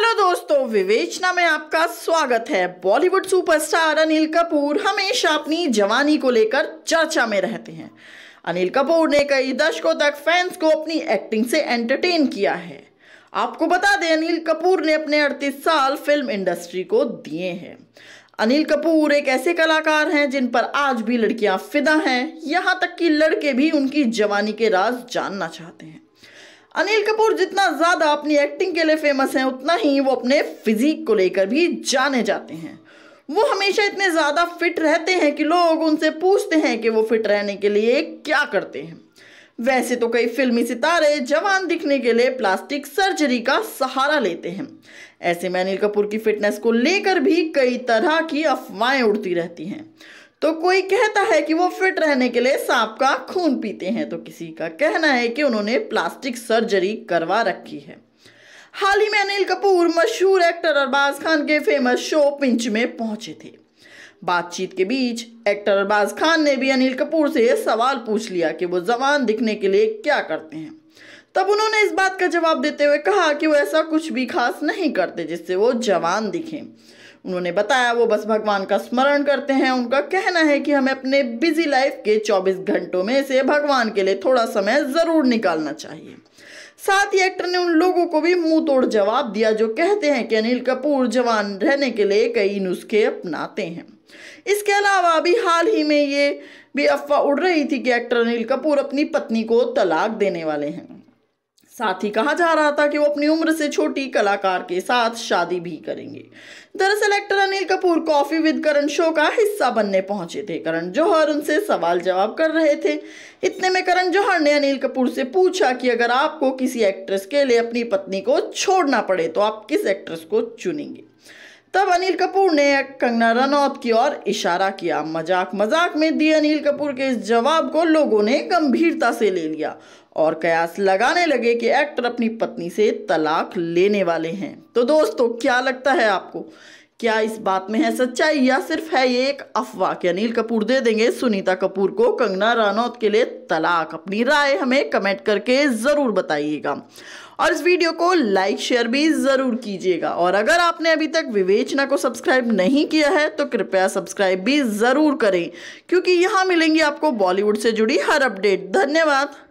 hello दोस्तों विवेचना में आपका स्वागत है बॉलीवुड सुपरस्टार अनिल कपूर हमेशा अपनी जवानी को लेकर चर्चा में रहते हैं अनिल कपूर ने कई दशकों तक फैंस को अपनी एक्टिंग से एंटरटेन किया है आपको बता दें अनिल कपूर ने अपने 38 साल फिल्म इंडस्ट्री को दिए हैं अनिल कपूर एक ऐसे कलाकार हैं जिन पर आज भी लड़कियां फिदा हैं यहाँ तक कि लड़के भी उनकी जवानी के राज जानना चाहते हैं अनिल कपूर जितना ज़्यादा अपनी एक्टिंग के लिए फेमस हैं उतना ही वो अपने फिजिक को लेकर भी जाने जाते हैं वो हमेशा इतने ज़्यादा फिट रहते हैं कि लोग उनसे पूछते हैं कि वो फिट रहने के लिए क्या करते हैं वैसे तो कई फिल्मी सितारे जवान दिखने के लिए प्लास्टिक सर्जरी का सहारा लेते हैं ऐसे में अनिल कपूर की फिटनेस को लेकर भी कई तरह की अफवाहें उड़ती रहती हैं तो कोई कहता है कि वो फिट रहने के लिए सांप का खून पीते हैं तो किसी का कहना है कि उन्होंने प्लास्टिक सर्जरी करवा रखी है हाल ही में अनिल कपूर मशहूर एक्टर अरबाज खान के फेमस शो पिंच में पहुंचे थे बातचीत के बीच एक्टर अरबाज खान ने भी अनिल कपूर से सवाल पूछ लिया कि वो जवान दिखने के लिए क्या करते हैं तब उन्होंने इस बात का जवाब देते हुए कहा कि वो ऐसा कुछ भी खास नहीं करते जिससे वो जवान दिखें उन्होंने बताया वो बस भगवान का स्मरण करते हैं उनका कहना है कि हमें अपने बिजी लाइफ के 24 घंटों में से भगवान के लिए थोड़ा समय ज़रूर निकालना चाहिए साथ ही एक्टर ने उन लोगों को भी मुंह तोड़ जवाब दिया जो कहते हैं कि अनिल कपूर जवान रहने के लिए कई नुस्खे अपनाते हैं इसके अलावा अभी हाल ही में ये भी अफवाह उड़ रही थी कि एक्टर अनिल कपूर अपनी पत्नी को तलाक देने वाले हैं साथ ही कहा जा रहा था कि वो अपनी उम्र से छोटी कलाकार के साथ शादी भी करेंगे दरअसल actor Anil Kapoor coffee with Karan show का हिस्सा बनने पहुंचे थे करण जौहर उनसे सवाल जवाब कर रहे थे इतने में करण जौहर ने अनिल कपूर से पूछा कि अगर आपको किसी एक्ट्रेस के लिए अपनी पत्नी को छोड़ना पड़े तो आप किस एक्ट्रेस को चुनेंगे तब अनिल कपूर ने कंगना रनौत की ओर इशारा किया मजाक मजाक में दिए अनिल कपूर के इस जवाब को लोगों ने गंभीरता से ले लिया और कयास लगाने लगे कि एक्टर अपनी पत्नी से तलाक लेने वाले हैं तो दोस्तों क्या लगता है आपको क्या इस बात में है सच्चाई या सिर्फ है ये एक अफवाह कि अनिल कपूर दे देंगे सुनीता कपूर को कंगना रनौत के लिए तलाक अपनी राय हमें कमेंट करके ज़रूर बताइएगा और इस वीडियो को लाइक शेयर भी ज़रूर कीजिएगा और अगर आपने अभी तक विवेचना को सब्सक्राइब नहीं किया है तो कृपया सब्सक्राइब भी ज़रूर करें क्योंकि यहाँ मिलेंगी आपको बॉलीवुड से जुड़ी हर अपडेट धन्यवाद